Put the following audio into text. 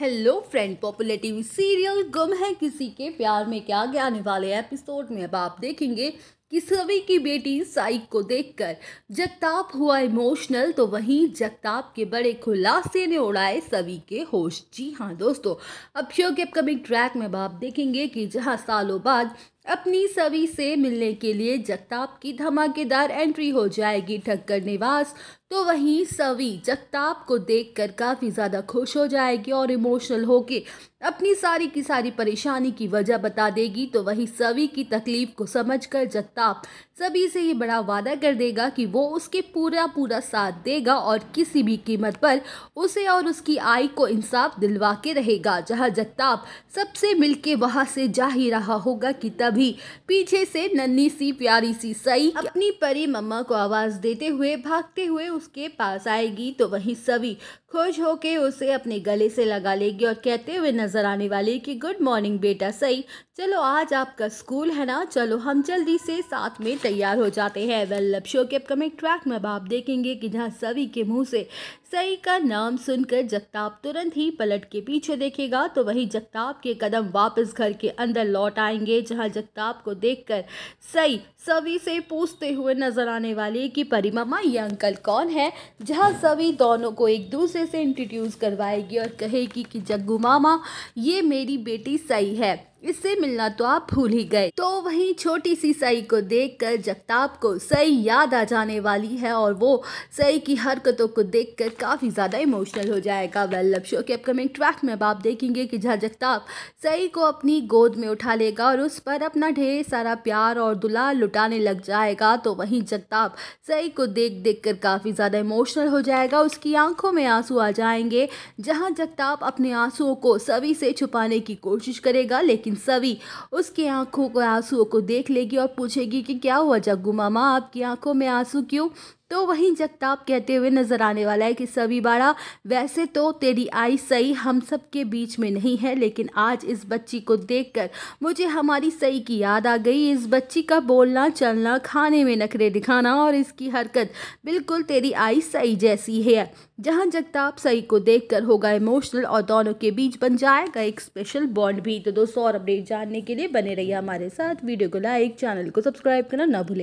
hello friend popular TV serial गुम है किसी के प्यार में क्या आगे आने वाले एपिसोड में अब आप देखेंगे कि सभी की बेटी साइक को देखकर जगताप हुआ इमोशनल तो वहीं जगताप के बड़े खुलासे ने उड़ाए सभी के होश जी हाँ दोस्तों अब शो के अपकमिंग ट्रैक में अब आप देखेंगे कि जहाँ सालों बाद अपनी सभी से मिलने के लिए जगताप की धमाकेदार एंट्री हो जाएगी ठक्कर निवास तो वहीं सवी जगताप को देखकर काफ़ी ज़्यादा खुश हो जाएगी और इमोशनल होके अपनी सारी की सारी परेशानी की वजह बता देगी तो वहीं सवी की तकलीफ़ को समझकर जगताप सभी से ये बड़ा वादा कर देगा कि वो उसके पूरा पूरा साथ देगा और किसी भी कीमत पर उसे और उसकी आई को इंसाफ दिलवा के रहेगा जहाँ जगताप सबसे मिल के वहाँ से जा ही रहा होगा कि तब भी पीछे से नन्ही सी प्यारी सी सई अपनी परी मम्मा को आवाज देते हुए भागते हुए उसके पास आएगी तो वही सभी खुश होके उसे अपने गले से लगा लेगी और कहते हुए नजर आने वाली कि गुड मॉर्निंग बेटा सही चलो आज आपका स्कूल है ना चलो हम जल्दी से साथ में तैयार हो जाते हैं वेल लव शो के अपकमिंग ट्रैक में अब आप देखेंगे कि जहाँ सभी के मुंह से सई का नाम सुनकर जगताप तुरंत ही पलट के पीछे देखेगा तो वही जगताप के कदम वापस घर के अंदर लौट आएंगे जहां जगताप को देखकर सई सवि से पूछते हुए नजर आने वाले कि परिमामा ये अंकल कौन है जहां सवि दोनों को एक दूसरे से इंट्रोड्यूस करवाएगी और कहेगी कि जग्गू मामा ये मेरी बेटी सई है इससे मिलना तो आप भूल ही गए तो वहीं छोटी सी सई को देखकर जगताप को सई याद आ जाने वाली है और वो सई की हरकतों को देखकर काफ़ी ज़्यादा इमोशनल हो जाएगा वेल लव शो के अपकमिंग ट्रैक में अब आप देखेंगे कि जहाँ जगताप सई को अपनी गोद में उठा लेगा और उस पर अपना ढेर सारा प्यार और दुलार लुटाने लग जाएगा तो वहीं जगताप सई को देख देख कर काफ़ी ज़्यादा इमोशनल हो जाएगा उसकी आंखों में आंसू आ जाएंगे जहाँ जगताप अपने आंसुओं को सभी से छुपाने की कोशिश करेगा लेकिन लेकिन सभी उसकी आंखों को आंसुओं को देख लेगी और पूछेगी कि क्या हुआ जग्गू मामा आपकी आंखों में आंसू क्यों तो वहीं जगताप कहते हुए नजर आने वाला है कि सभी बाड़ा वैसे तो तेरी आई सही हम सब के बीच में नहीं है लेकिन आज इस बच्ची को देखकर मुझे हमारी सही की याद आ गई इस बच्ची का बोलना चलना खाने में नखरे दिखाना और इसकी हरकत बिल्कुल तेरी आई सही जैसी है जहां जगताप सही को देखकर होगा इमोशनल और दोनों के बीच बन जाएगा एक स्पेशल बॉन्ड भी तो दोस्तों और अपडेट जानने के लिए बने रहिए हमारे साथ वीडियो को लाइक चैनल को सब्सक्राइब करना ना भूलें